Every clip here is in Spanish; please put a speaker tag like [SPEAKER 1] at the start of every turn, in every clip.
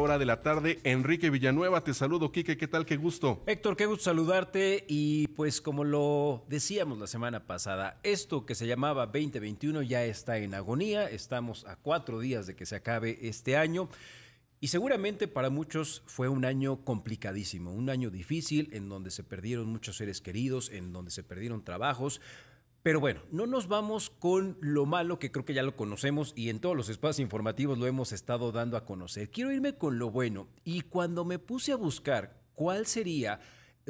[SPEAKER 1] hora de la tarde. Enrique Villanueva, te
[SPEAKER 2] saludo. Quique, ¿qué tal? Qué gusto. Héctor, qué gusto saludarte. Y pues como lo decíamos la semana pasada, esto que se llamaba 2021 ya está en agonía. Estamos a cuatro días de que se acabe este año. Y seguramente para muchos fue un año complicadísimo, un año difícil en donde se perdieron muchos seres queridos, en donde se perdieron trabajos, pero bueno, no nos vamos con lo malo, que creo que ya lo conocemos y en todos los espacios informativos lo hemos estado dando a conocer. Quiero irme con lo bueno. Y cuando me puse a buscar cuál sería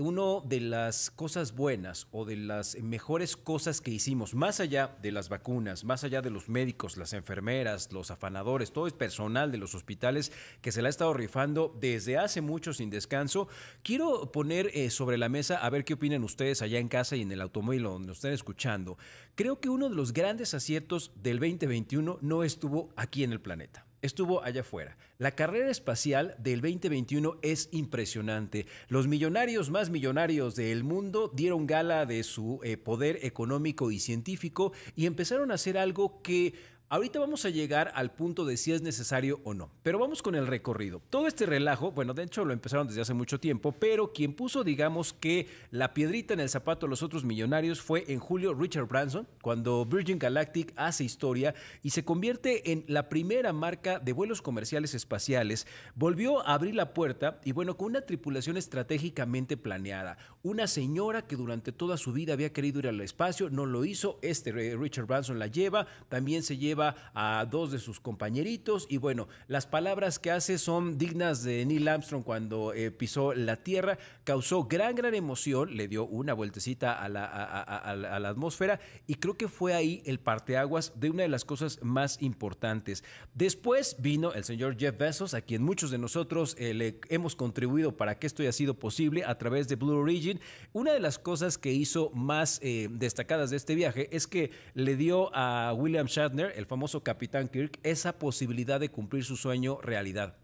[SPEAKER 2] una de las cosas buenas o de las mejores cosas que hicimos, más allá de las vacunas, más allá de los médicos, las enfermeras, los afanadores, todo el personal de los hospitales que se la ha estado rifando desde hace mucho sin descanso, quiero poner eh, sobre la mesa, a ver qué opinan ustedes allá en casa y en el automóvil donde nos estén escuchando. Creo que uno de los grandes aciertos del 2021 no estuvo aquí en el planeta estuvo allá afuera. La carrera espacial del 2021 es impresionante. Los millonarios más millonarios del mundo dieron gala de su eh, poder económico y científico y empezaron a hacer algo que Ahorita vamos a llegar al punto de si es necesario o no, pero vamos con el recorrido. Todo este relajo, bueno, de hecho lo empezaron desde hace mucho tiempo, pero quien puso, digamos, que la piedrita en el zapato de los otros millonarios fue en julio Richard Branson, cuando Virgin Galactic hace historia y se convierte en la primera marca de vuelos comerciales espaciales. Volvió a abrir la puerta y, bueno, con una tripulación estratégicamente planeada. Una señora que durante toda su vida había querido ir al espacio, no lo hizo, este eh, Richard Branson la lleva, también se lleva a dos de sus compañeritos y bueno, las palabras que hace son dignas de Neil Armstrong cuando eh, pisó la Tierra, causó gran, gran emoción, le dio una vueltecita a la, a, la atmósfera y creo que fue ahí el parteaguas de una de las cosas más importantes. Después vino el señor Jeff Bezos, a quien muchos de nosotros eh, le hemos contribuido para que esto haya sido posible a través de Blue Origin. Una de las cosas que hizo más eh, destacadas de este viaje es que le dio a William Shatner, el el famoso Capitán Kirk, esa posibilidad de cumplir su sueño realidad.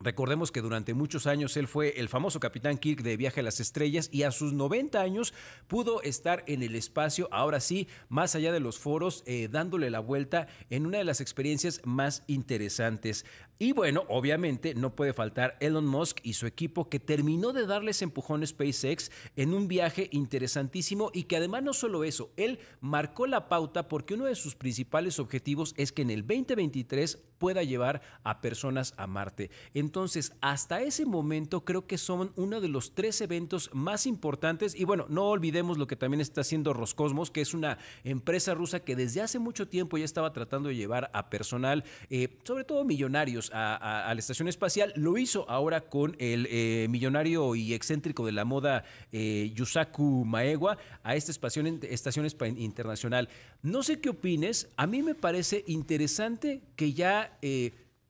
[SPEAKER 2] Recordemos que durante muchos años él fue el famoso capitán Kirk de Viaje a las Estrellas y a sus 90 años pudo estar en el espacio, ahora sí, más allá de los foros, eh, dándole la vuelta en una de las experiencias más interesantes. Y bueno, obviamente no puede faltar Elon Musk y su equipo que terminó de darles empujón a SpaceX en un viaje interesantísimo y que además no solo eso, él marcó la pauta porque uno de sus principales objetivos es que en el 2023 pueda llevar a personas a Marte. En entonces, hasta ese momento creo que son uno de los tres eventos más importantes. Y bueno, no olvidemos lo que también está haciendo Roscosmos, que es una empresa rusa que desde hace mucho tiempo ya estaba tratando de llevar a personal, eh, sobre todo millonarios, a, la estación espacial. Lo hizo ahora con el eh, millonario y excéntrico de la moda eh, Yusaku Maegua a esta estación, estación internacional. No sé qué opines, a mí me parece interesante que ya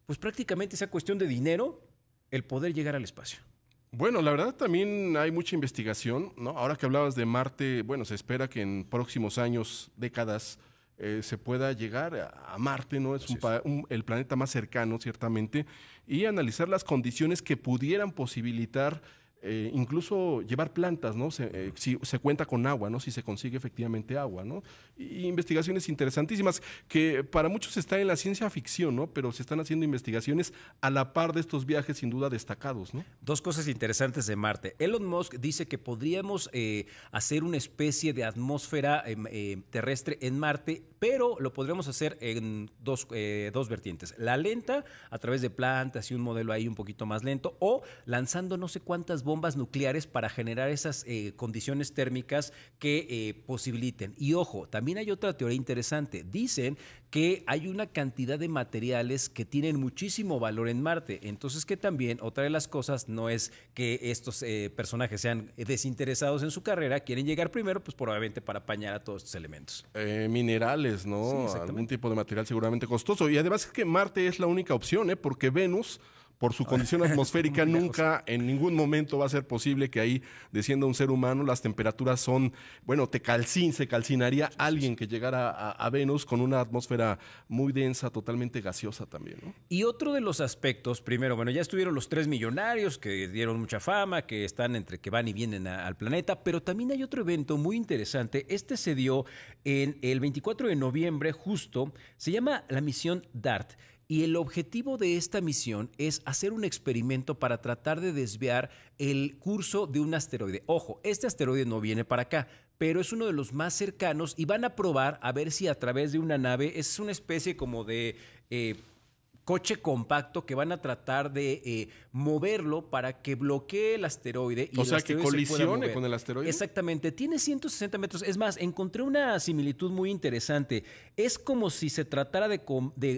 [SPEAKER 2] pues prácticamente esa cuestión de dinero el poder llegar al espacio.
[SPEAKER 1] Bueno, la verdad también hay mucha investigación, ¿no? Ahora que hablabas de Marte, bueno, se espera que en próximos años, décadas, eh, se pueda llegar a Marte, ¿no? Es, el planeta más cercano, ciertamente, y analizar las condiciones que pudieran posibilitar eh, incluso llevar plantas, ¿no? Eh, si se cuenta con agua, ¿no? Si se consigue efectivamente agua, ¿no? investigaciones interesantísimas que para muchos está en la ciencia ficción, ¿no? Pero se están haciendo investigaciones a la par de estos viajes sin duda destacados, Dos cosas interesantes de Marte. Elon Musk dice que podríamos eh,
[SPEAKER 2] hacer una especie de atmósfera em, em, terrestre en Marte, pero lo podríamos hacer en dos, dos vertientes. La lenta, a través de plantas y un modelo ahí un poquito más lento, o lanzando no sé cuántas bombas nucleares para generar esas eh, condiciones térmicas que eh, posibiliten. Y ojo, también hay otra teoría interesante. Dicen que hay una cantidad de materiales que tienen muchísimo valor en Marte. Entonces que también otra de las cosas no es que estos eh, personajes sean desinteresados en su carrera, quieren llegar primero, pues probablemente para apañar a todos estos elementos.
[SPEAKER 1] minerales, ¿no? Algún tipo de material seguramente costoso. Y además es que Marte es la única opción, Porque Venus por su condición atmosférica, nunca, en ningún momento va a ser posible que ahí descienda un ser humano. Las temperaturas son, bueno, te calcín, se calcinaría alguien que llegara a, Venus con una atmósfera muy densa, totalmente gaseosa también.
[SPEAKER 2] Y otro de los aspectos, primero, bueno, ya estuvieron los tres millonarios que dieron mucha fama, que están entre que van y vienen al planeta, pero también hay otro evento muy interesante. Este se dio en el 24 de noviembre, justo, se llama la misión DART. Y el objetivo de esta misión es hacer un experimento para tratar de desviar el curso de un asteroide. Ojo, este asteroide no viene para acá, pero es uno de los más cercanos y van a probar a ver si a través de una nave es una especie como de... Eh, coche compacto que van a tratar de eh, moverlo para que bloquee el asteroide. Y o sea, que colisione con el asteroide. Exactamente, tiene 160 metros. Es más, encontré una similitud muy interesante. Es como si se tratara de,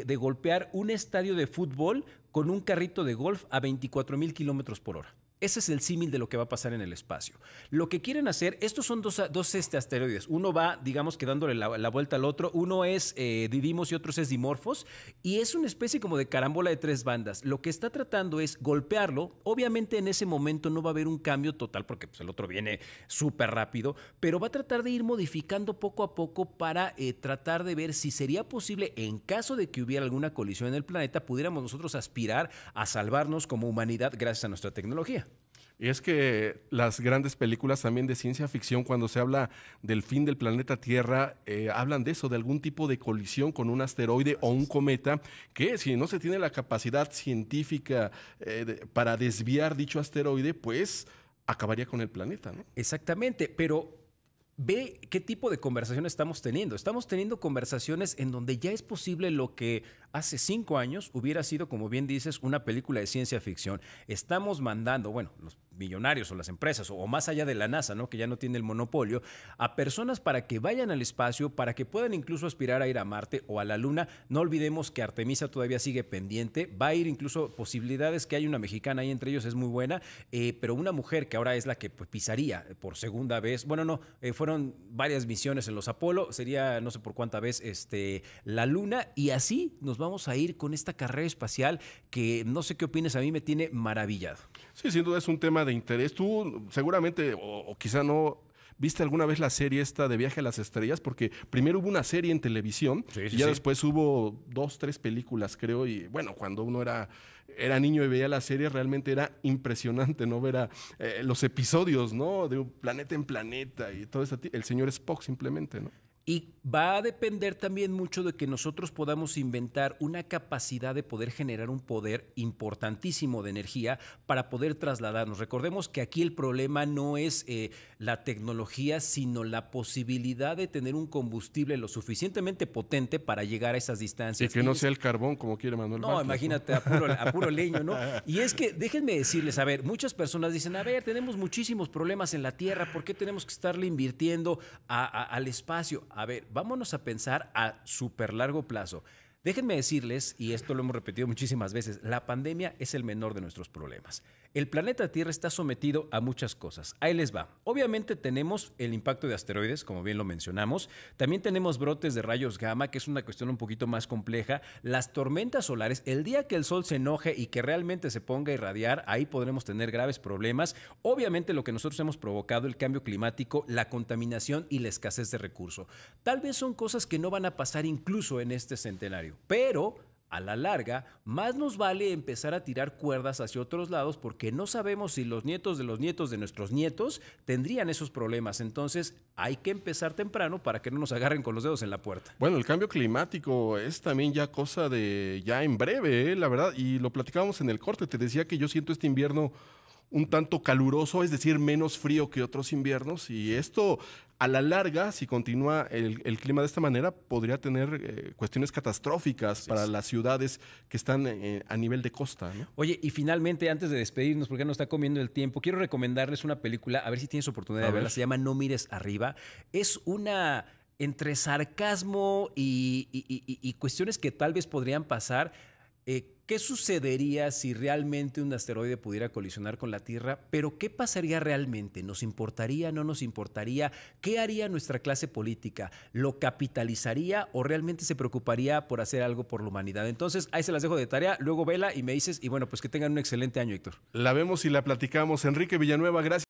[SPEAKER 2] de golpear un estadio de fútbol con un carrito de golf a 24 mil kilómetros por hora. Ese es el símil de lo que va a pasar en el espacio. Lo que quieren hacer, estos son dos, dos este, asteroides. Uno va, digamos quedándole dándole la, vuelta al otro. Uno es eh, Divimos y otro es Dimorphos. Y es una especie como de carambola de tres bandas. Lo que está tratando es golpearlo. Obviamente en ese momento no va a haber un cambio total porque pues, el otro viene súper rápido. Pero va a tratar de ir modificando poco a poco para eh, tratar de ver si sería posible, en caso de que hubiera alguna colisión en el planeta, pudiéramos nosotros aspirar a salvarnos como
[SPEAKER 1] humanidad gracias a nuestra tecnología. Y es que las grandes películas también de ciencia ficción, cuando se habla del fin del planeta Tierra, eh, hablan de eso, de algún tipo de colisión con un asteroide o un cometa, que si no se tiene la capacidad científica eh, para desviar dicho asteroide, pues acabaría con el planeta, ¿no? Exactamente,
[SPEAKER 2] pero ve qué tipo de conversación estamos teniendo. Estamos teniendo conversaciones en donde ya es posible lo que hace cinco años hubiera sido, como bien dices, una película de ciencia ficción. Estamos mandando, bueno, los millonarios o las empresas, o, más allá de la NASA, ¿no? que ya no tiene el monopolio, a personas para que vayan al espacio, para que puedan incluso aspirar a ir a Marte o a la Luna. No olvidemos que Artemisa todavía sigue pendiente, va a ir incluso posibilidades que hay una mexicana ahí entre ellos, es muy buena, eh, pero una mujer que ahora es la que pues, pisaría por segunda vez, bueno, no, eh, fueron varias misiones en los Apolo, sería no sé por cuánta vez este, la Luna, y así nos vamos a ir con esta carrera espacial que no sé qué opinas, a mí me tiene
[SPEAKER 1] maravillado. Sí, sin duda es un tema de interés. Tú seguramente, o, quizá no, ¿Viste alguna vez la serie esta de Viaje a las Estrellas? Porque primero hubo una serie en televisión y ya después hubo dos, tres películas, creo. Y bueno, cuando uno era, era niño y veía la serie, realmente era impresionante, ¿no? Ver a, eh, los episodios, ¿no? De un planeta en planeta y todo eso. El señor Spock simplemente, ¿no? Y va a depender también mucho de que
[SPEAKER 2] nosotros podamos inventar una capacidad de poder generar un poder importantísimo de energía para poder trasladarnos. Recordemos que aquí el problema no es eh, la tecnología, sino la posibilidad de tener un combustible lo suficientemente potente para llegar a esas distancias. Y que no sea
[SPEAKER 1] el carbón, como quiere Manuel. No, imagínate, A, puro, a puro leño, ¿no?
[SPEAKER 2] Y es que, déjenme decirles, a ver, muchas personas dicen, a ver, tenemos muchísimos problemas en la Tierra, ¿por qué tenemos que estarle invirtiendo al espacio? a ver, vámonos a pensar a súper largo plazo. Déjenme decirles, y esto lo hemos repetido muchísimas veces, la pandemia es el menor de nuestros problemas. El planeta Tierra está sometido a muchas cosas. Ahí les va. Obviamente tenemos el impacto de asteroides, como bien lo mencionamos. También tenemos brotes de rayos gamma, que es una cuestión un poquito más compleja. Las tormentas solares, el día que el sol se enoje y que realmente se ponga a irradiar, ahí podremos tener graves problemas. Obviamente lo que nosotros hemos provocado, el cambio climático, la contaminación y la escasez de recursos. Tal vez son cosas que no van a pasar incluso en este centenario, pero a la larga, más nos vale empezar a tirar cuerdas hacia otros lados porque no sabemos si los nietos de los nietos de nuestros nietos tendrían esos problemas.
[SPEAKER 1] Entonces hay que empezar temprano para que no nos agarren con los dedos en la puerta. Bueno, el cambio climático es también ya cosa de ya en breve, ¿eh? la verdad. Y lo platicábamos en el corte. Te decía que yo siento este invierno un tanto caluroso, es decir, menos frío que otros inviernos. Y esto a la larga, si continúa el, clima de esta manera, podría tener eh, cuestiones catastróficas para las ciudades que están eh, a nivel de costa.
[SPEAKER 2] Oye, y finalmente, antes de despedirnos, porque ya nos está comiendo el tiempo, quiero recomendarles una película, a ver si tienes oportunidad de verla, se llama No mires arriba. Es una entre sarcasmo y, cuestiones que tal vez podrían pasar. Eh, ¿Qué sucedería si realmente un asteroide pudiera colisionar con la Tierra? Pero ¿qué pasaría realmente? ¿Nos importaría? ¿No nos importaría? ¿Qué haría nuestra clase política? ¿Lo capitalizaría o realmente se preocuparía por hacer algo por la humanidad? Entonces, ahí se las dejo de tarea, luego vela y me dices, y bueno, pues que tengan un excelente año, Héctor.
[SPEAKER 1] La vemos y la platicamos. Enrique Villanueva, gracias.